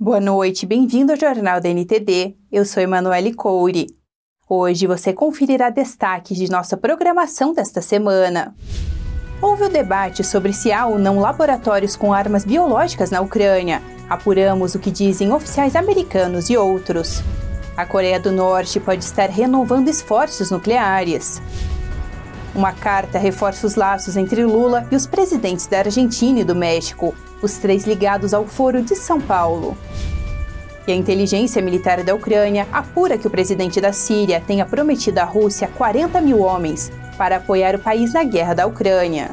Boa noite, bem-vindo ao Jornal da NTD. Eu sou Emanuele Couri. Hoje você conferirá destaques de nossa programação desta semana. Houve o debate sobre se há ou não laboratórios com armas biológicas na Ucrânia. Apuramos o que dizem oficiais americanos e outros. A Coreia do Norte pode estar renovando esforços nucleares. Uma carta reforça os laços entre Lula e os presidentes da Argentina e do México, os três ligados ao Foro de São Paulo. E a inteligência militar da Ucrânia apura que o presidente da Síria tenha prometido à Rússia 40 mil homens para apoiar o país na guerra da Ucrânia.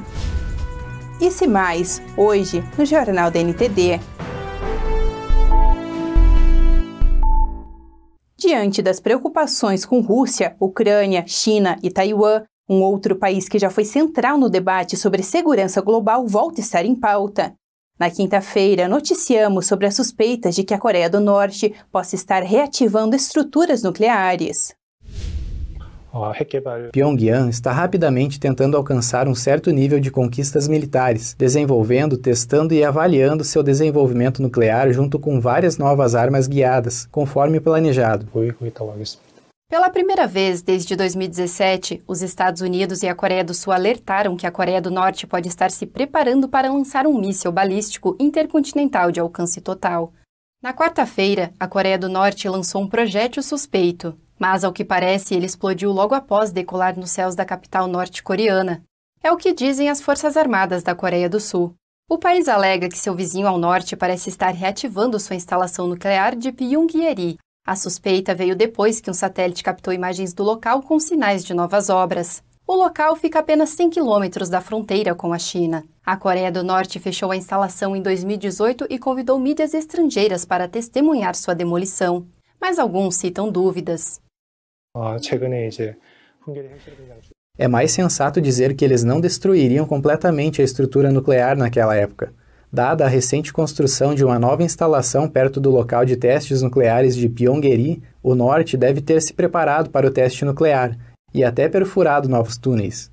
E se mais, hoje, no Jornal da NTD. Diante das preocupações com Rússia, Ucrânia, China e Taiwan, um outro país que já foi central no debate sobre segurança global volta a estar em pauta. Na quinta-feira, noticiamos sobre as suspeitas de que a Coreia do Norte possa estar reativando estruturas nucleares. Pyongyang está rapidamente tentando alcançar um certo nível de conquistas militares, desenvolvendo, testando e avaliando seu desenvolvimento nuclear junto com várias novas armas guiadas, conforme planejado. Pela primeira vez desde 2017, os Estados Unidos e a Coreia do Sul alertaram que a Coreia do Norte pode estar se preparando para lançar um míssil balístico intercontinental de alcance total. Na quarta-feira, a Coreia do Norte lançou um projétil suspeito, mas ao que parece ele explodiu logo após decolar nos céus da capital norte-coreana. É o que dizem as Forças Armadas da Coreia do Sul. O país alega que seu vizinho ao norte parece estar reativando sua instalação nuclear de Pyongyang, a suspeita veio depois que um satélite captou imagens do local com sinais de novas obras. O local fica a apenas 100 quilômetros da fronteira com a China. A Coreia do Norte fechou a instalação em 2018 e convidou mídias estrangeiras para testemunhar sua demolição. Mas alguns citam dúvidas. É mais sensato dizer que eles não destruiriam completamente a estrutura nuclear naquela época dada a recente construção de uma nova instalação perto do local de testes nucleares de Pyongyang, o norte deve ter se preparado para o teste nuclear e até perfurado novos túneis.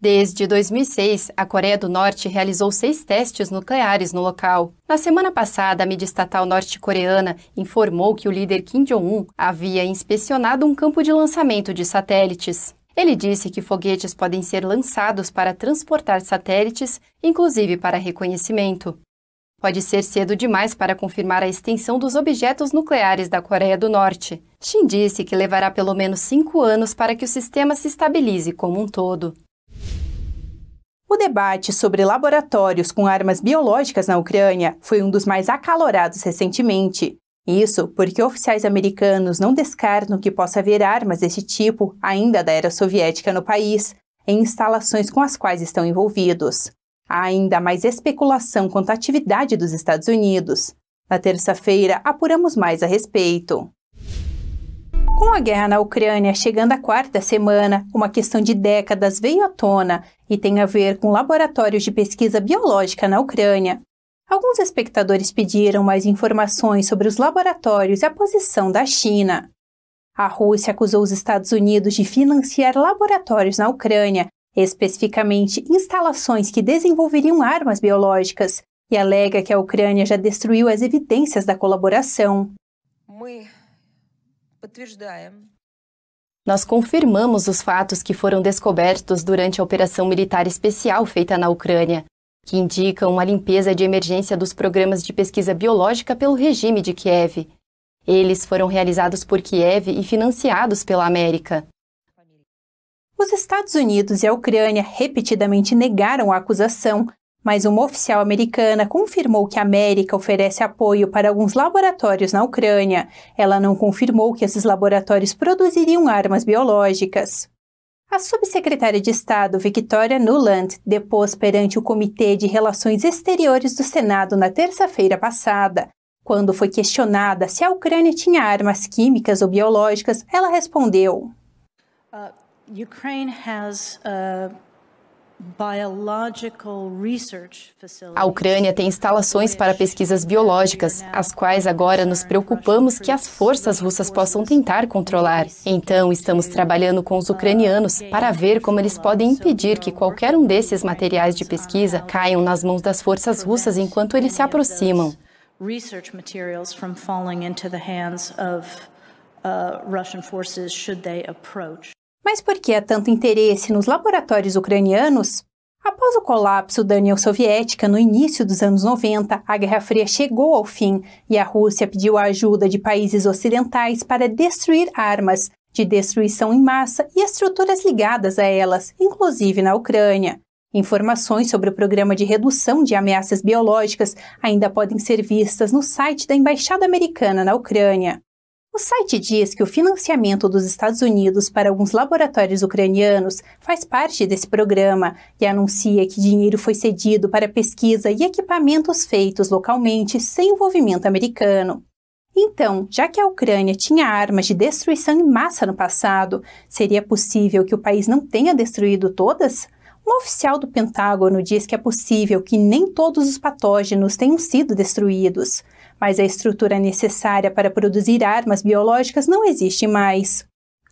Desde 2006, a Coreia do Norte realizou seis testes nucleares no local. Na semana passada, a mídia estatal norte-coreana informou que o líder Kim Jong-un havia inspecionado um campo de lançamento de satélites. Ele disse que foguetes podem ser lançados para transportar satélites, inclusive para reconhecimento. Pode ser cedo demais para confirmar a extensão dos objetos nucleares da Coreia do Norte. Shin disse que levará pelo menos cinco anos para que o sistema se estabilize como um todo. O debate sobre laboratórios com armas biológicas na Ucrânia foi um dos mais acalorados recentemente. Isso porque oficiais americanos não descartam que possa haver armas desse tipo ainda da era soviética no país, em instalações com as quais estão envolvidos. Há ainda mais especulação quanto à atividade dos Estados Unidos. Na terça-feira, apuramos mais a respeito. Com a guerra na Ucrânia chegando à quarta semana, uma questão de décadas veio à tona e tem a ver com laboratórios de pesquisa biológica na Ucrânia, Alguns espectadores pediram mais informações sobre os laboratórios e a posição da China. A Rússia acusou os Estados Unidos de financiar laboratórios na Ucrânia, especificamente instalações que desenvolveriam armas biológicas, e alega que a Ucrânia já destruiu as evidências da colaboração. Nós confirmamos os fatos que foram descobertos durante a operação militar especial feita na Ucrânia que indicam uma limpeza de emergência dos programas de pesquisa biológica pelo regime de Kiev. Eles foram realizados por Kiev e financiados pela América. Os Estados Unidos e a Ucrânia repetidamente negaram a acusação, mas uma oficial americana confirmou que a América oferece apoio para alguns laboratórios na Ucrânia. Ela não confirmou que esses laboratórios produziriam armas biológicas. A subsecretária de Estado Victoria Nuland depôs perante o Comitê de Relações Exteriores do Senado na terça-feira passada. Quando foi questionada se a Ucrânia tinha armas químicas ou biológicas, ela respondeu: uh, Ukraine has, uh... A Ucrânia tem instalações para pesquisas biológicas, as quais agora nos preocupamos que as forças russas possam tentar controlar. Então, estamos trabalhando com os ucranianos para ver como eles podem impedir que qualquer um desses materiais de pesquisa caiam nas mãos das forças russas enquanto eles se aproximam. Mas por que há tanto interesse nos laboratórios ucranianos? Após o colapso da União Soviética no início dos anos 90, a Guerra Fria chegou ao fim e a Rússia pediu a ajuda de países ocidentais para destruir armas de destruição em massa e estruturas ligadas a elas, inclusive na Ucrânia. Informações sobre o programa de redução de ameaças biológicas ainda podem ser vistas no site da Embaixada Americana na Ucrânia. O site diz que o financiamento dos Estados Unidos para alguns laboratórios ucranianos faz parte desse programa e anuncia que dinheiro foi cedido para pesquisa e equipamentos feitos localmente sem envolvimento americano. Então, já que a Ucrânia tinha armas de destruição em massa no passado, seria possível que o país não tenha destruído todas? Um oficial do Pentágono diz que é possível que nem todos os patógenos tenham sido destruídos mas a estrutura necessária para produzir armas biológicas não existe mais.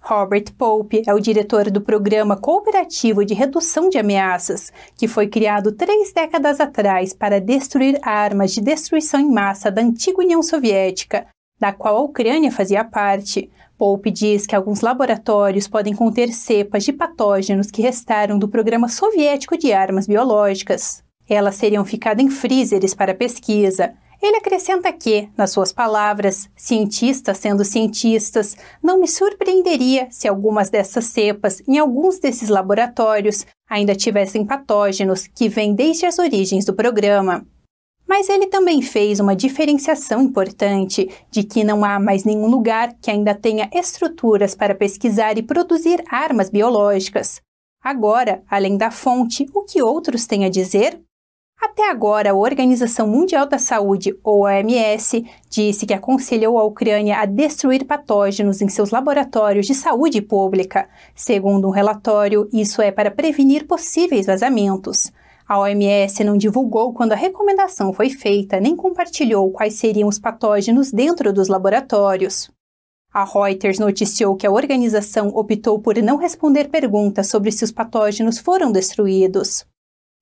Robert Pope é o diretor do Programa Cooperativo de Redução de Ameaças, que foi criado três décadas atrás para destruir armas de destruição em massa da antiga União Soviética, da qual a Ucrânia fazia parte. Pope diz que alguns laboratórios podem conter cepas de patógenos que restaram do Programa Soviético de Armas Biológicas. Elas seriam ficado em freezers para pesquisa, ele acrescenta que, nas suas palavras, cientistas sendo cientistas, não me surpreenderia se algumas dessas cepas, em alguns desses laboratórios, ainda tivessem patógenos que vêm desde as origens do programa. Mas ele também fez uma diferenciação importante de que não há mais nenhum lugar que ainda tenha estruturas para pesquisar e produzir armas biológicas. Agora, além da fonte, o que outros têm a dizer? Até agora, a Organização Mundial da Saúde, ou OMS, disse que aconselhou a Ucrânia a destruir patógenos em seus laboratórios de saúde pública. Segundo um relatório, isso é para prevenir possíveis vazamentos. A OMS não divulgou quando a recomendação foi feita, nem compartilhou quais seriam os patógenos dentro dos laboratórios. A Reuters noticiou que a organização optou por não responder perguntas sobre se os patógenos foram destruídos.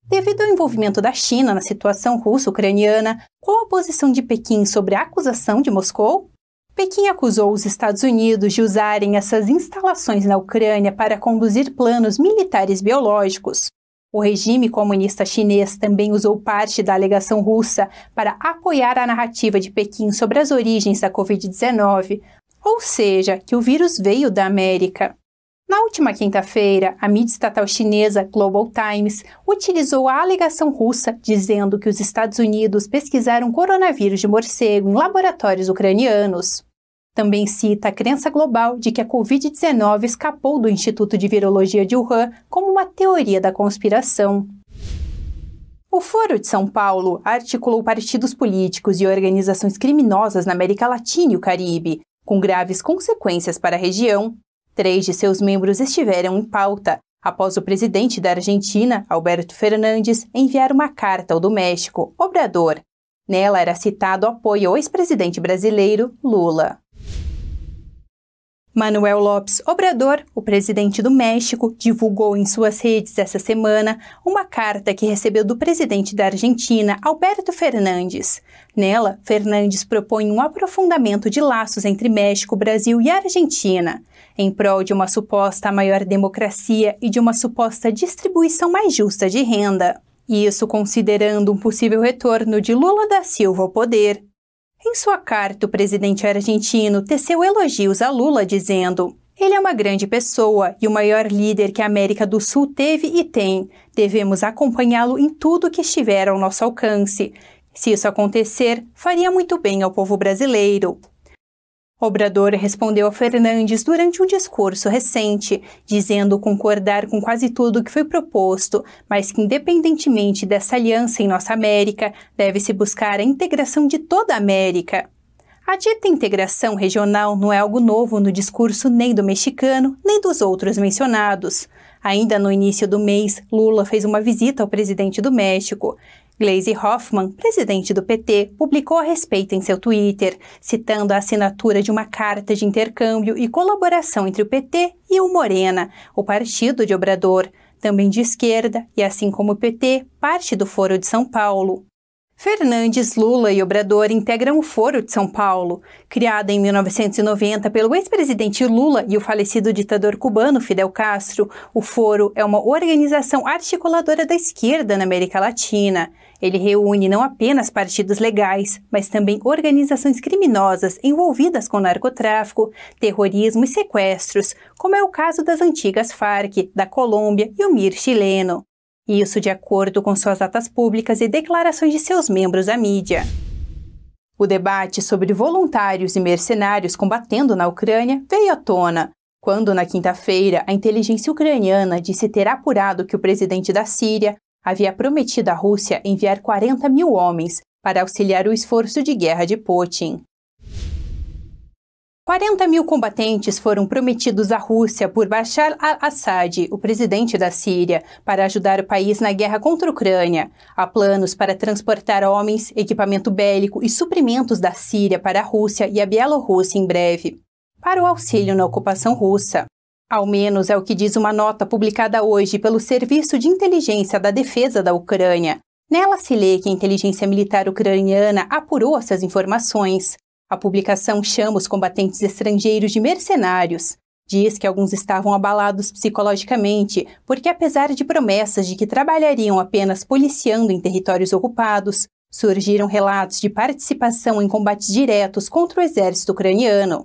Devido ao envolvimento da China na situação russo-ucraniana, qual a posição de Pequim sobre a acusação de Moscou? Pequim acusou os Estados Unidos de usarem essas instalações na Ucrânia para conduzir planos militares biológicos. O regime comunista chinês também usou parte da alegação russa para apoiar a narrativa de Pequim sobre as origens da Covid-19, ou seja, que o vírus veio da América. Na última quinta-feira, a mídia estatal chinesa Global Times utilizou a alegação russa dizendo que os Estados Unidos pesquisaram coronavírus de morcego em laboratórios ucranianos. Também cita a crença global de que a Covid-19 escapou do Instituto de Virologia de Wuhan como uma teoria da conspiração. O Foro de São Paulo articulou partidos políticos e organizações criminosas na América Latina e o Caribe, com graves consequências para a região, Três de seus membros estiveram em pauta após o presidente da Argentina, Alberto Fernandes, enviar uma carta ao do México, Obrador. Nela era citado apoio ao ex-presidente brasileiro Lula. Manuel Lopes Obrador, o presidente do México, divulgou em suas redes essa semana uma carta que recebeu do presidente da Argentina, Alberto Fernandes. Nela, Fernandes propõe um aprofundamento de laços entre México, Brasil e Argentina em prol de uma suposta maior democracia e de uma suposta distribuição mais justa de renda. isso considerando um possível retorno de Lula da Silva ao poder. Em sua carta, o presidente argentino teceu elogios a Lula, dizendo: ele é uma grande pessoa e o maior líder que a América do Sul teve e tem. Devemos acompanhá-lo em tudo que estiver ao nosso alcance. Se isso acontecer, faria muito bem ao povo brasileiro. Obrador respondeu a Fernandes durante um discurso recente, dizendo concordar com quase tudo que foi proposto, mas que, independentemente dessa aliança em nossa América, deve-se buscar a integração de toda a América. A dita integração regional não é algo novo no discurso nem do mexicano, nem dos outros mencionados. Ainda no início do mês, Lula fez uma visita ao presidente do México. Glaze Hoffman, presidente do PT, publicou a respeito em seu Twitter, citando a assinatura de uma carta de intercâmbio e colaboração entre o PT e o Morena, o partido de Obrador, também de esquerda e, assim como o PT, parte do Foro de São Paulo. Fernandes, Lula e Obrador integram o Foro de São Paulo, criado em 1990 pelo ex-presidente Lula e o falecido ditador cubano Fidel Castro. O Foro é uma organização articuladora da esquerda na América Latina. Ele reúne não apenas partidos legais, mas também organizações criminosas envolvidas com narcotráfico, terrorismo e sequestros, como é o caso das antigas Farc, da Colômbia e o MIR chileno. Isso de acordo com suas atas públicas e declarações de seus membros à mídia. O debate sobre voluntários e mercenários combatendo na Ucrânia veio à tona, quando, na quinta-feira, a inteligência ucraniana disse ter apurado que o presidente da Síria, havia prometido à Rússia enviar 40 mil homens para auxiliar o esforço de guerra de Putin. 40 mil combatentes foram prometidos à Rússia por Bashar al-Assad, o presidente da Síria, para ajudar o país na guerra contra a Ucrânia. Há planos para transportar homens, equipamento bélico e suprimentos da Síria para a Rússia e a Bielorrússia em breve. Para o auxílio na ocupação russa. Ao menos é o que diz uma nota publicada hoje pelo Serviço de Inteligência da Defesa da Ucrânia. Nela se lê que a inteligência militar ucraniana apurou essas informações. A publicação chama os combatentes estrangeiros de mercenários. Diz que alguns estavam abalados psicologicamente, porque apesar de promessas de que trabalhariam apenas policiando em territórios ocupados, surgiram relatos de participação em combates diretos contra o exército ucraniano.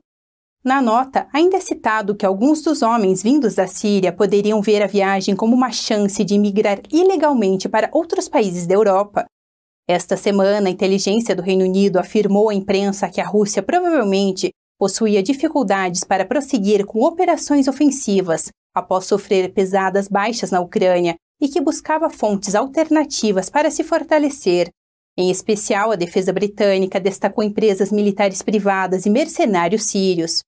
Na nota, ainda é citado que alguns dos homens vindos da Síria poderiam ver a viagem como uma chance de migrar ilegalmente para outros países da Europa. Esta semana, a inteligência do Reino Unido afirmou à imprensa que a Rússia provavelmente possuía dificuldades para prosseguir com operações ofensivas após sofrer pesadas baixas na Ucrânia e que buscava fontes alternativas para se fortalecer. Em especial, a defesa britânica destacou empresas militares privadas e mercenários sírios.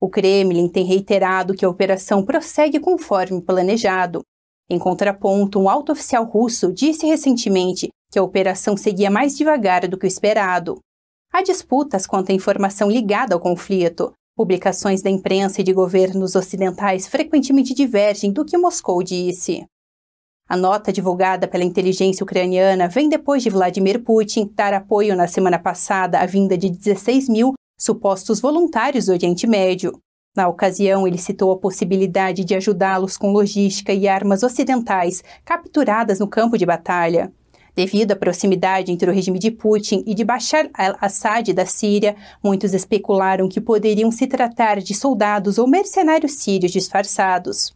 O Kremlin tem reiterado que a operação prossegue conforme planejado. Em contraponto, um alto oficial russo disse recentemente que a operação seguia mais devagar do que o esperado. Há disputas quanto à informação ligada ao conflito. Publicações da imprensa e de governos ocidentais frequentemente divergem do que Moscou disse. A nota divulgada pela inteligência ucraniana vem depois de Vladimir Putin dar apoio na semana passada à vinda de 16 mil supostos voluntários do Oriente Médio. Na ocasião, ele citou a possibilidade de ajudá-los com logística e armas ocidentais capturadas no campo de batalha. Devido à proximidade entre o regime de Putin e de Bashar al-Assad da Síria, muitos especularam que poderiam se tratar de soldados ou mercenários sírios disfarçados.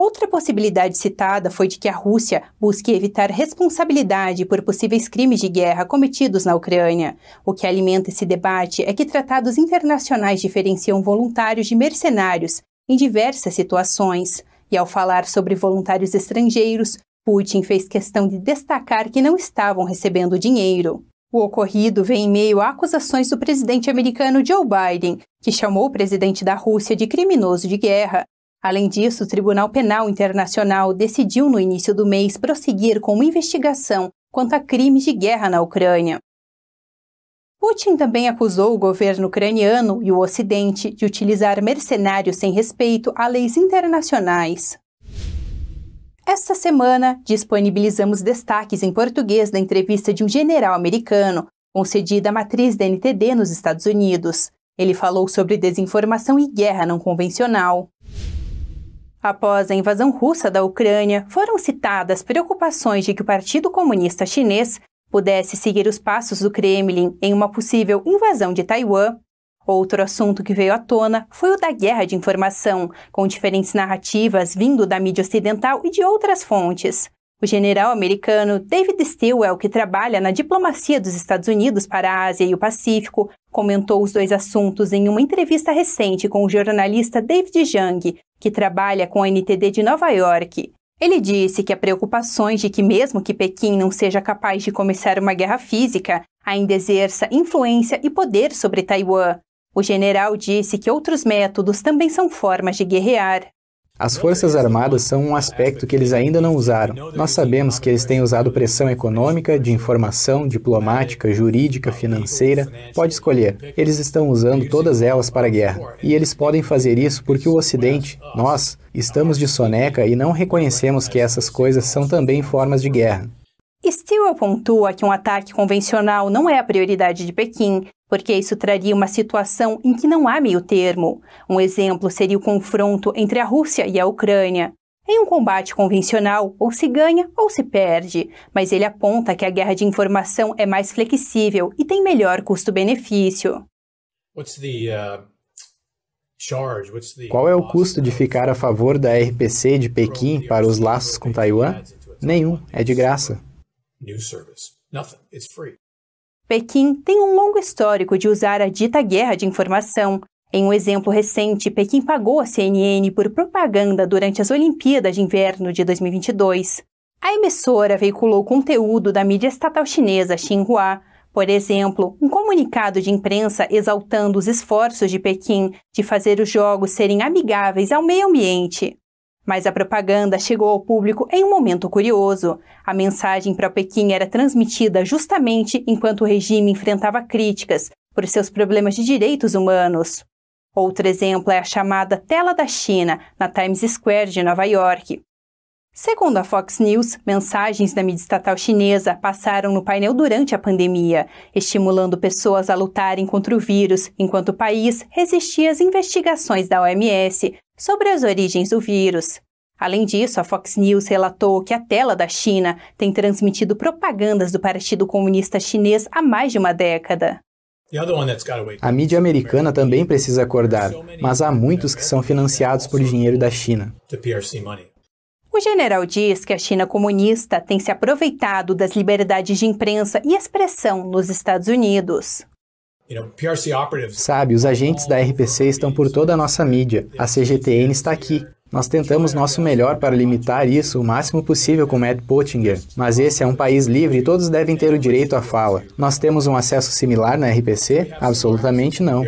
Outra possibilidade citada foi de que a Rússia busque evitar responsabilidade por possíveis crimes de guerra cometidos na Ucrânia. O que alimenta esse debate é que tratados internacionais diferenciam voluntários de mercenários em diversas situações. E ao falar sobre voluntários estrangeiros, Putin fez questão de destacar que não estavam recebendo dinheiro. O ocorrido vem em meio a acusações do presidente americano Joe Biden, que chamou o presidente da Rússia de criminoso de guerra Além disso, o Tribunal Penal Internacional decidiu no início do mês prosseguir com uma investigação quanto a crimes de guerra na Ucrânia. Putin também acusou o governo ucraniano e o Ocidente de utilizar mercenários sem respeito a leis internacionais. Esta semana, disponibilizamos destaques em português da entrevista de um general americano, concedida à matriz da NTD nos Estados Unidos. Ele falou sobre desinformação e guerra não convencional. Após a invasão russa da Ucrânia, foram citadas preocupações de que o Partido Comunista Chinês pudesse seguir os passos do Kremlin em uma possível invasão de Taiwan. Outro assunto que veio à tona foi o da guerra de informação, com diferentes narrativas vindo da mídia ocidental e de outras fontes. O general americano David Stilwell, que trabalha na diplomacia dos Estados Unidos para a Ásia e o Pacífico, comentou os dois assuntos em uma entrevista recente com o jornalista David Jung, que trabalha com a NTD de Nova York. Ele disse que há preocupações de que, mesmo que Pequim não seja capaz de começar uma guerra física, ainda exerça influência e poder sobre Taiwan. O general disse que outros métodos também são formas de guerrear. As Forças Armadas são um aspecto que eles ainda não usaram. Nós sabemos que eles têm usado pressão econômica, de informação, diplomática, jurídica, financeira. Pode escolher. Eles estão usando todas elas para a guerra. E eles podem fazer isso porque o Ocidente, nós, estamos de soneca e não reconhecemos que essas coisas são também formas de guerra. Steele pontua que um ataque convencional não é a prioridade de Pequim, porque isso traria uma situação em que não há meio termo. Um exemplo seria o confronto entre a Rússia e a Ucrânia. Em um combate convencional, ou se ganha ou se perde, mas ele aponta que a guerra de informação é mais flexível e tem melhor custo-benefício. Uh, Qual é o custo de ficar a favor da RPC de Pequim para os laços com Taiwan? Nenhum, é de graça new service. Nothing. It's free. Pequim tem um longo histórico de usar a dita guerra de informação. Em um exemplo recente, Pequim pagou a CNN por propaganda durante as Olimpíadas de Inverno de 2022. A emissora veiculou conteúdo da mídia estatal chinesa Xinhua, por exemplo, um comunicado de imprensa exaltando os esforços de Pequim de fazer os jogos serem amigáveis ao meio ambiente. Mas a propaganda chegou ao público em um momento curioso. A mensagem para Pequim era transmitida justamente enquanto o regime enfrentava críticas por seus problemas de direitos humanos. Outro exemplo é a chamada Tela da China, na Times Square de Nova York. Segundo a Fox News, mensagens da mídia estatal chinesa passaram no painel durante a pandemia, estimulando pessoas a lutarem contra o vírus, enquanto o país resistia às investigações da OMS sobre as origens do vírus. Além disso, a Fox News relatou que a tela da China tem transmitido propagandas do Partido Comunista Chinês há mais de uma década. A mídia americana também precisa acordar, mas há muitos que são financiados por dinheiro da China. O general diz que a China comunista tem se aproveitado das liberdades de imprensa e expressão nos Estados Unidos. Sabe, os agentes da RPC estão por toda a nossa mídia. A CGTN está aqui. Nós tentamos nosso melhor para limitar isso o máximo possível com Matt Pottinger, mas esse é um país livre e todos devem ter o direito à fala. Nós temos um acesso similar na RPC? Absolutamente não.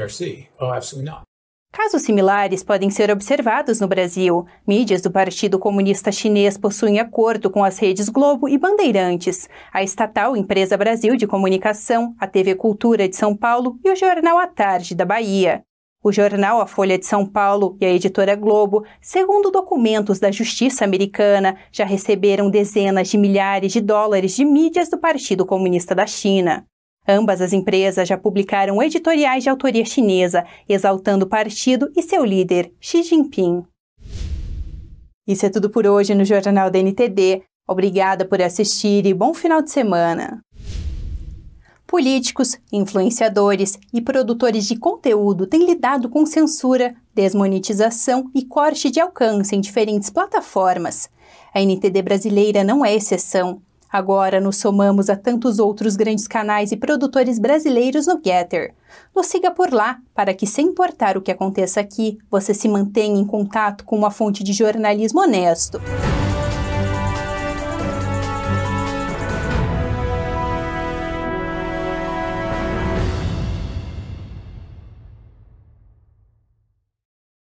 Casos similares podem ser observados no Brasil. Mídias do Partido Comunista Chinês possuem acordo com as redes Globo e Bandeirantes, a estatal Empresa Brasil de Comunicação, a TV Cultura de São Paulo e o jornal A Tarde da Bahia. O jornal A Folha de São Paulo e a editora Globo, segundo documentos da Justiça Americana, já receberam dezenas de milhares de dólares de mídias do Partido Comunista da China. Ambas as empresas já publicaram editoriais de autoria chinesa, exaltando o partido e seu líder, Xi Jinping. Isso é tudo por hoje no Jornal da NTD. Obrigada por assistir e bom final de semana! Políticos, influenciadores e produtores de conteúdo têm lidado com censura, desmonetização e corte de alcance em diferentes plataformas. A NTD brasileira não é exceção. Agora nos somamos a tantos outros grandes canais e produtores brasileiros no Getter. Nos siga por lá, para que, sem importar o que aconteça aqui, você se mantenha em contato com uma fonte de jornalismo honesto.